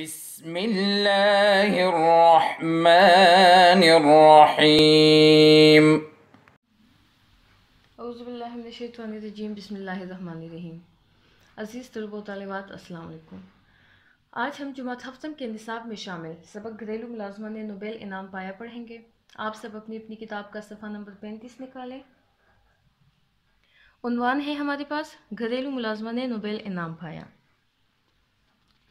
بسم الله الرحمن الرحيم अस्सलाम वालेकुम आज हम जुमात हफ्तम के निसाब में शामिल सबक घरेलू मुलाजमा ने नोबेल इनाम पाया पढ़ेंगे आप सब अपनी अपनी किताब का सफ़ा नंबर पैंतीस निकालें उनवान है हमारे पास घरेलू मुलाजमा ने नोबेल इनाम पाया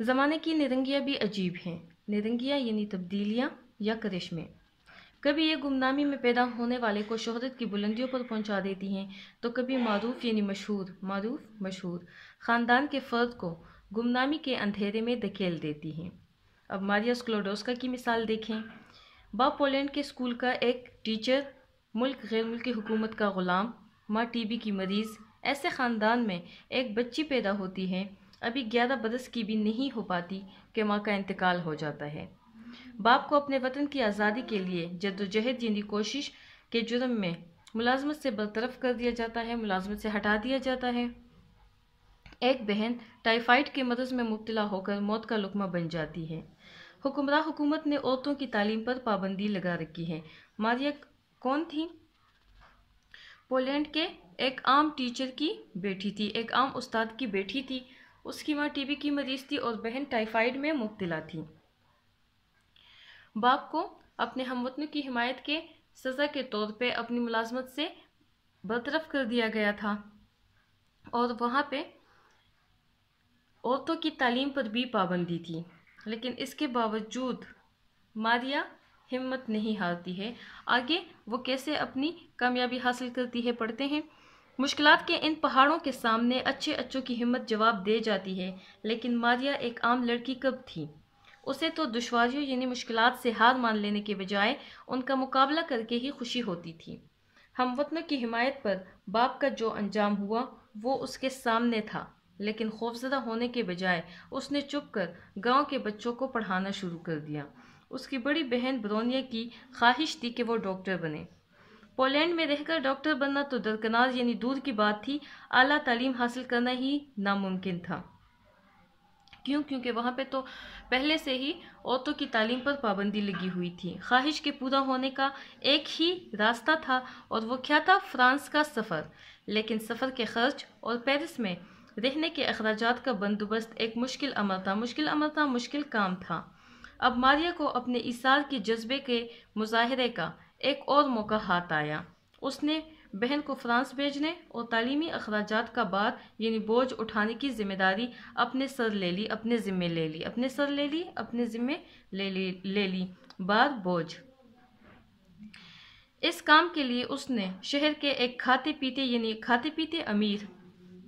ज़माने की निरंगियाँ भी अजीब हैं निरंगियाँ यानी तब्दीलियाँ या करिश्मे कभी ये गुमनामी में पैदा होने वाले को शहरत की बुलंदियों पर पहुंचा देती हैं तो कभी मारूफ़ यानी मशहूर मारूफ मशहूर ख़ानदान के फ़र्द को गुमनामी के अंधेरे में धकेल देती हैं अब मारिया स्क्लोडोस्का की मिसाल देखें बा पोलैंड के स्कूल का एक टीचर मुल्क गैर मुल्की हुकूमत का ग़ुलाम माँ बी की मरीज़ ऐसे ख़ानदान में एक बच्ची पैदा होती है अभी ग्यारह बरस की भी नहीं हो पाती कि माँ का इंतकाल हो जाता है बाप को अपने वतन की आज़ादी के लिए जद्दोजहद यानी कोशिश के जुर्म में मुलाजमत से बरतरफ कर दिया जाता है मुलाजमत से हटा दिया जाता है एक बहन टाइफाइड के मरज में मुबतला होकर मौत का लुकमा बन जाती है हुकुमरा हुकूमत ने औरतों की तालीम पर पाबंदी लगा रखी है मारिया कौन थी पोलैंड के एक आम टीचर की बेटी थी एक आम उस्ताद की बेटी थी उसकी माँ टीबी की मरीज थी और बहन टाइफाइड में मुब्तला थी बाप को अपने हमवतन की हिमायत के सज़ा के तौर पे अपनी मुलाजमत से बरतरफ कर दिया गया था और वहाँ पे औरतों की तालीम पर भी पाबंदी थी लेकिन इसके बावजूद मारिया हिम्मत नहीं हारती है आगे वो कैसे अपनी कामयाबी हासिल करती है पढ़ते हैं मुश्किल के इन पहाड़ों के सामने अच्छे अच्छों की हिम्मत जवाब दे जाती है लेकिन मारिया एक आम लड़की कब थी उसे तो दुशवारियों यानी मुश्किल से हार मान लेने के बजाय उनका मुकाबला करके ही खुशी होती थी हम वतनों की हिमायत पर बाप का जो अंजाम हुआ वो उसके सामने था लेकिन खौफजदा होने के बजाय उसने चुप कर गाँव के बच्चों को पढ़ाना शुरू कर दिया उसकी बड़ी बहन ब्रोनिया की ख्वाहिश थी कि वो डॉक्टर बने पोलैंड में रहकर डॉक्टर बनना तो दरकनार यानी दूर की बात थी आला तालीम हासिल करना ही नामुमकिन था क्यों क्योंकि वहाँ पे तो पहले से ही औरतों की तालीम पर पाबंदी लगी हुई थी ख्वाहिश के पूरा होने का एक ही रास्ता था और वो क्या था फ्रांस का सफ़र लेकिन सफ़र के खर्च और पेरिस में रहने के अखराजात का बंदोबस्त एक मुश्किल अमर था मुश्किल अमर था मुश्किल काम था अब मारिया को अपने इसार के जज्बे के मुजाहरे का एक और मौका हाथ आया उसने बहन को फ्रांस भेजने और तालीमी अखराज का बार यानी बोझ उठाने की जिम्मेदारी अपने सर ले ली अपने ज़िम्मे ले ली अपने सर ले ली अपने ज़िम्मे ले ली ले ली बार बोझ इस काम के लिए उसने शहर के एक खाते पीते यानी खाते पीते अमीर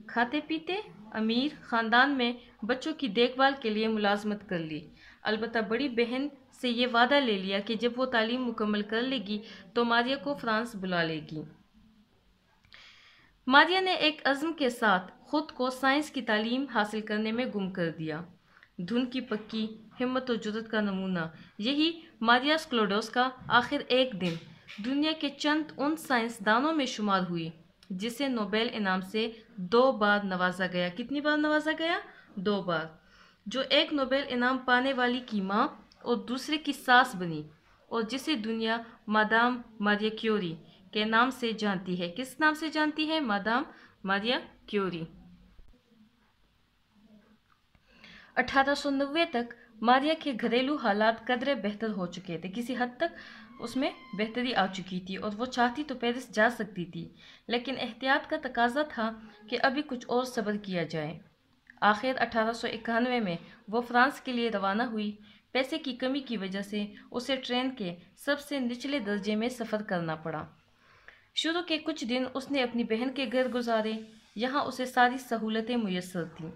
खाते पीते अमीर ख़ानदान में बच्चों की देखभाल के लिए मुलाजमत कर ली अलबत् बड़ी बहन से ये वादा ले लिया कि जब वो तालीम मुकम्मल कर लेगी तो मारिया को फ्रांस बुला लेगी मारिया ने एक अज़म के साथ ख़ुद को साइंस की तालीम हासिल करने में गुम कर दिया धुन की पक्की हिम्मत और जुरत का नमूना यही मारिया स्क्लोडोस का आखिर एक दिन दुनिया के चंद उन साइंसदानों में शुमार हुई जिसे नोबेल इनाम से दो बार नवाजा गया कितनी बार नवाजा गया दो बार जो एक नोबेल इनाम पाने वाली की माँ और दूसरे की सास बनी और जिसे दुनिया मादाम मारिया क्योरी के नाम से जानती है किस नाम से जानती है मादाम मारिया क्योरी 1890 तक मारिया के घरेलू हालात कदरे बेहतर हो चुके थे किसी हद तक उसमें बेहतरी आ चुकी थी और वो चाहती तो पेरिस जा सकती थी लेकिन एहतियात का तकाजा था कि अभी कुछ और सब्र किया जाए आखिर अठारह में वो फ्रांस के लिए रवाना हुई पैसे की कमी की वजह से उसे ट्रेन के सबसे निचले दर्जे में सफ़र करना पड़ा शुरू के कुछ दिन उसने अपनी बहन के घर गुजारे यहाँ उसे सारी सहूलतें मैसर थीं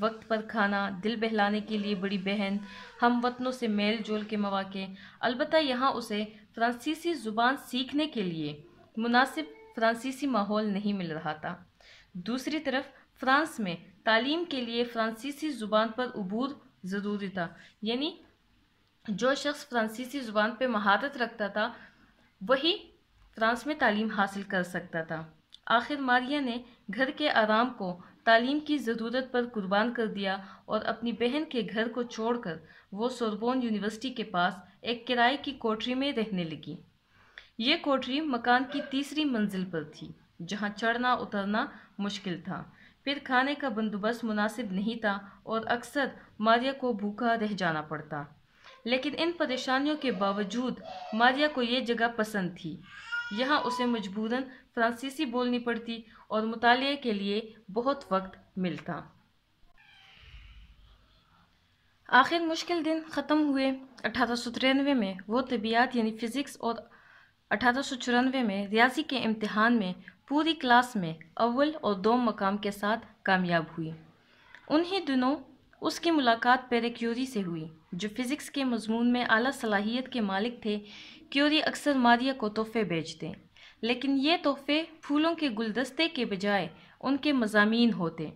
वक्त पर खाना दिल बहलाने के लिए बड़ी बहन हम वतनों से मेल जोल के मौाक़े अलबत् यहाँ उसे फ्रांसीसी ज़ुबान सीखने के लिए मुनासिब फ्रांसीसी माहौल नहीं मिल रहा था दूसरी तरफ फ्रांस में तालीम के लिए फ्रांसीसी ज़ुबान पर अबूर ज़रूरी था यानी जो शख्स फ्रांसीसी ज़ुबान पर महारत रखता था वही फ्रांस में तालीम हासिल कर सकता था आखिर मारिया ने घर के आराम को तालीम की ज़रूरत पर कुर्बान कर दिया और अपनी बहन के घर को छोड़कर वो सोरबोन यूनिवर्सिटी के पास एक किराए की कोठरी में रहने लगी ये कोठरी मकान की तीसरी मंजिल पर थी जहाँ चढ़ना उतरना मुश्किल था फिर खाने का बंदोबस्त मुनासिब नहीं था और अक्सर मारिया को भूखा रह जाना पड़ता लेकिन इन परेशानियों के बावजूद मारिया को ये जगह पसंद थी यहाँ उसे मजबूरन फ्रांसीसी बोलनी पड़ती और मुताले के लिए बहुत वक्त मिलता आखिर मुश्किल दिन ख़त्म हुए अठारह में वो तबियात यानी फ़िज़िक्स और अठारह में रियाजी के इम्तहान में पूरी क्लास में अव्वल और दो मकाम के साथ कामयाब हुई उन्हीं दिनों उसकी मुलाकात पेरे क्यूरी से हुई जो फिज़िक्स के मजमून में अली सलाहियत के मालिक थे क्यूरी अक्सर मारिया को तोहफे भेजते लेकिन ये तोहफे फूलों के गुलदस्ते के बजाय उनके मजामी होते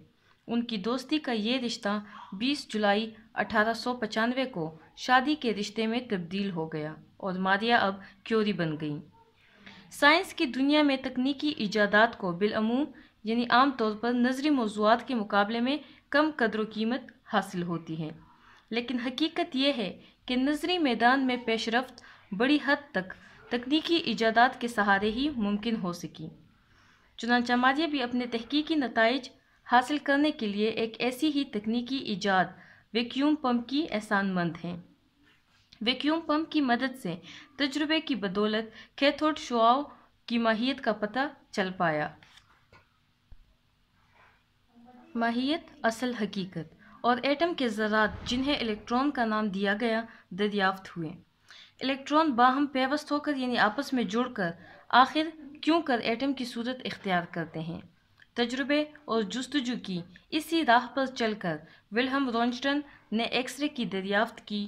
उनकी दोस्ती का ये रिश्ता 20 जुलाई अठारह को शादी के रिश्ते में तब्दील हो गया और मारिया अब क्यूरी बन गई साइंस की दुनिया में तकनीकी ईजादात को बिलूम यानी आम तौर पर नजरी मौजूद के मुकाबले में कम कदर कीमत हासिल होती हैं लेकिन हकीकत यह है कि नजरी मैदान में पेशरफ बड़ी हद तक तकनीकी ईजादात के सहारे ही मुमकिन हो सकी चुनाचा माजिया भी अपने तहकीकी नतज हासिल करने के लिए एक ऐसी ही तकनीकी ईजाद वैक्यूम पम्प की एहसानमंद हैं वैक्यूम पम्प की मदद से तजुर्बे की बदौलत खेथोट शुआव की माहियत का पता चल पाया माहियत असल हकीकत और एटम के ज़रात जिन्हें इलेक्ट्रॉन का नाम दिया गया दरियाफ्त हुए इलेक्ट्रॉन बाहम पेवस्त होकर यानी आपस में जुड़कर आखिर क्यों कर एटम की सूरत इख्तियार करते हैं तजुर्बे और जस्तजू की इसी राह पर चलकर विलहम रॉन्स्टन ने एक्सरे की दरियाफ्त की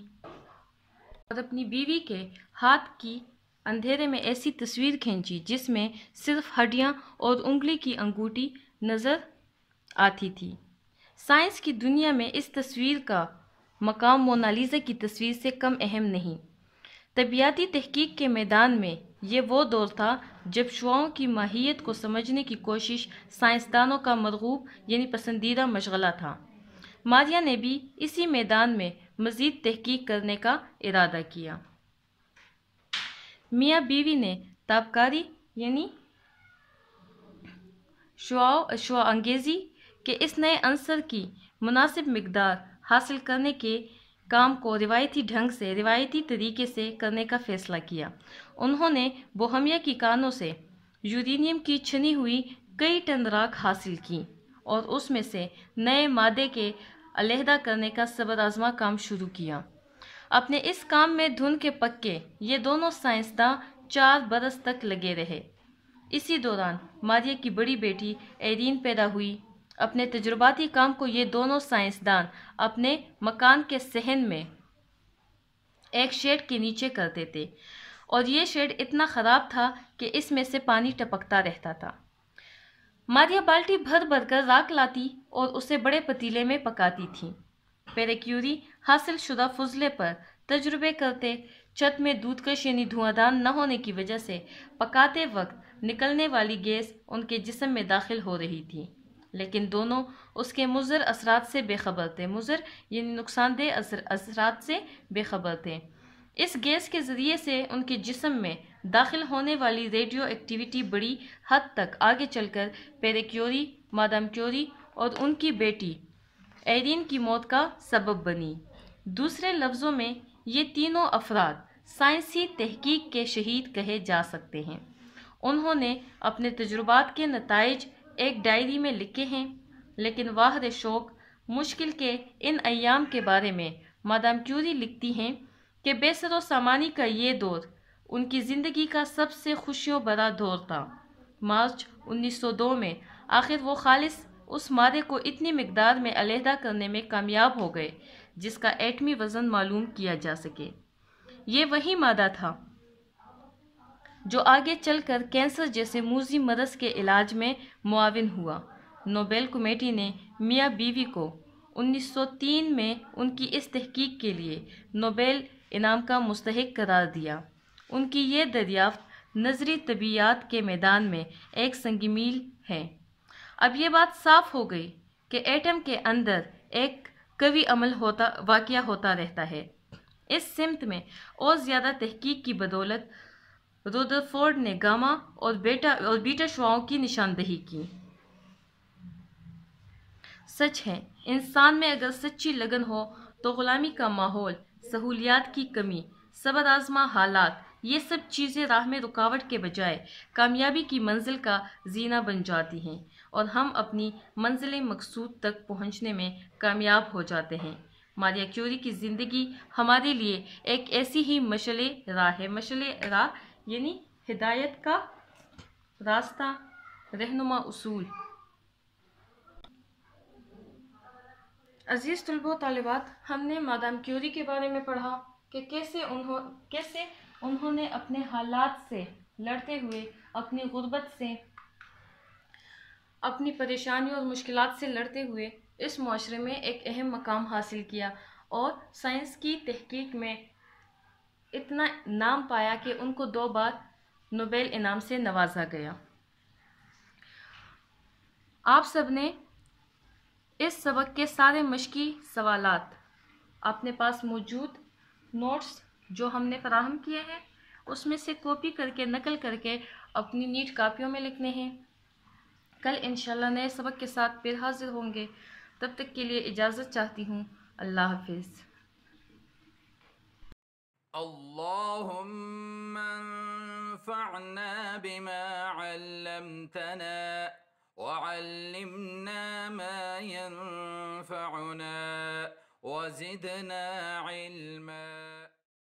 और अपनी बीवी के हाथ की अंधेरे में ऐसी तस्वीर खींची जिसमें सिर्फ हड्डियां और उंगली की अंगूठी नज़र आती थी साइंस की दुनिया में इस तस्वीर का मकाम मोनालिजा की तस्वीर से कम अहम नहीं तबियाती तहकीक के मैदान में ये वो दौर था जब शुआओं की माहियत को समझने की कोशिश साइंसदानों का मरगूब यानी पसंदीदा मशगला था मारिया ने भी इसी मैदान में मज़ीद तहकीक करने का इरादा किया मियाँ बीवी ने ताबकारी यानी शुआ शुआ अंगेज़ी कि इस नए अंसर की मुनासिब मकदार हासिल करने के काम को रिवायती ढंग से रिवायती तरीके से करने का फैसला किया उन्होंने बोहमिया की कानों से यूरेनियम की छनी हुई कई टन राख हासिल की और उसमें से नए मादे के अलहदा करने का सबर आजमा काम शुरू किया अपने इस काम में धुन के पक्के ये दोनों साइंसदान चार बरस तक लगे रहे इसी दौरान मारिया की बड़ी बेटी एरीन पैदा हुई अपने तजुर्बाती काम को ये दोनों साइंसदान अपने मकान के सहन में एक शेड के नीचे करते थे और ये शेड इतना ख़राब था कि इसमें से पानी टपकता रहता था मारिया बाल्टी भर भर कर राख लाती और उसे बड़े पतीले में पकाती थी पेरेक्यूरी हासिल शुदा फजले पर तजुर्बे करते छत में दूधकश यानी धुआंधान न होने की वजह से पकाते वक्त निकलने वाली गैस उनके जिसम में दाखिल हो रही थी लेकिन दोनों उसके मुजर असरात से बेखबर थे मुजर यानी नुकसानदेह असरात से बेखबर थे इस गैस के ज़रिए से उनके जिसम में दाखिल होने वाली रेडियो एक्टिविटी बड़ी हद तक आगे चलकर पेरेक्योरी मादम क्योरी और उनकी बेटी एरिन की मौत का सबब बनी दूसरे लफ्ज़ों में ये तीनों अफराद साइंसी तहकीक के शहीद कहे जा सकते हैं उन्होंने अपने तजुर्बात के नतज एक डायरी में लिखे हैं लेकिन वाहद शौक मुश्किल के इन अयाम के बारे में मादाम क्यूरी लिखती हैं कि बेसर सामानी का ये दौर उनकी ज़िंदगी का सबसे खुशियों भरा दौर था मार्च 1902 में आखिर वो खालिस उस मादे को इतनी मकदार में अलहदा करने में कामयाब हो गए जिसका एटमी वज़न मालूम किया जा सके ये वही मादा था जो आगे चलकर कैंसर जैसे मूजी मरस के इलाज में मुआवन हुआ नोबेल कमेटी ने मियाँ बीवी को 1903 में उनकी इस तहकीक के लिए नोबेल इनाम का मुस्तक करार दिया उनकी ये दरियाफ्त नजरी तबीयात के मैदान में एक संगमील है अब ये बात साफ हो गई कि एटम के अंदर एक कवि अमल होता वाक़ होता रहता है इस सिमत में और ज़्यादा तहकीक की बदौलत रुदरफोर्ड ने गामा और बेटा और बीटा शुआओं की निशानदही की सच है इंसान में अगर सच्ची लगन हो तो ग़ुलामी का माहौल सहूलियात की कमी सबर आजमा हालात ये सब चीज़ें राह में रुकावट के बजाय कामयाबी की मंजिल का जीना बन जाती हैं और हम अपनी मंजिल मकसूद तक पहुंचने में कामयाब हो जाते हैं मारिया क्यूरी की ज़िंदगी हमारे लिए एक ऐसी ही मशल राह है मशल राह यानी हिदायत का रास्ता रहनुमा उसूल अजीज़ तलबो तलबात हमने मादाम क्यूरी के बारे में पढ़ा कि कैसे उन्हों कैसे उन्होंने अपने हालात से लड़ते हुए अपनी गुर्बत से अपनी परेशानी और मुश्किल से लड़ते हुए इस माशरे में एक अहम मकाम हासिल किया और साइंस की तहकीक में इतना नाम पाया कि उनको दो बार नोबेल इनाम से नवाजा गया आप सब ने इस सबक के सारे मशकी सवाल अपने पास मौजूद नोट्स जो हमने फराहम किए हैं उसमें से कॉपी करके नकल करके अपनी नीट कापियों में लिखने हैं कल इंशाल्लाह नए सबक के साथ फिर हाजिर होंगे तब तक के लिए इजाज़त चाहती हूँ अल्लाह हाफिज़ اللهم انفعنا بما علمتنا وعلمنا ما ينفعنا وزدنا علما